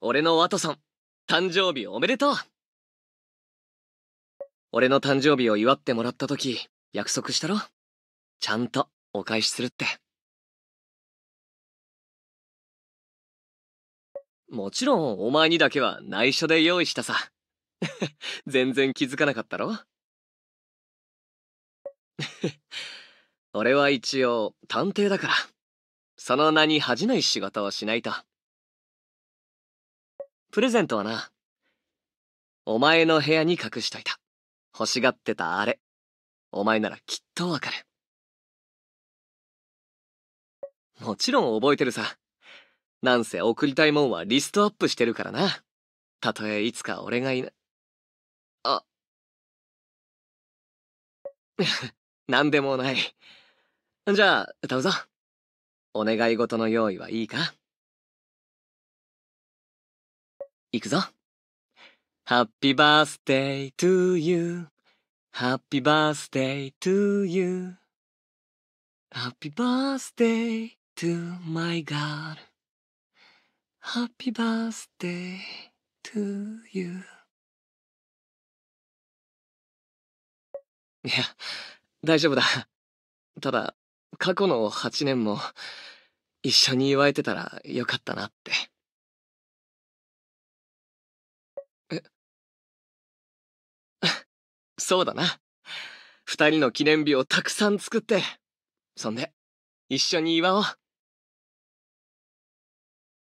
俺のワトソン、誕生日おめでとう俺の誕生日を祝ってもらった時、約束したろちゃんとお返しするって。もちろんお前にだけは内緒で用意したさ。全然気づかなかったろ 俺は一応探偵だから、その名に恥じない仕事をしないと。プレゼントはな、お前の部屋に隠しといた。欲しがってたあれ。お前ならきっとわかる。もちろん覚えてるさ。なんせ送りたいもんはリストアップしてるからな。たとえいつか俺がいな、あ。何 でもない。じゃあ、歌うぞ。お願い事の用意はいいかいくぞ。Happy birthday to you.Happy birthday to you.Happy birthday to my girl.Happy birthday to you. いや、大丈夫だ。ただ、過去の8年も、一緒に祝えてたらよかったなって。そうだな。二人の記念日をたくさん作って、そんで、一緒に祝おう。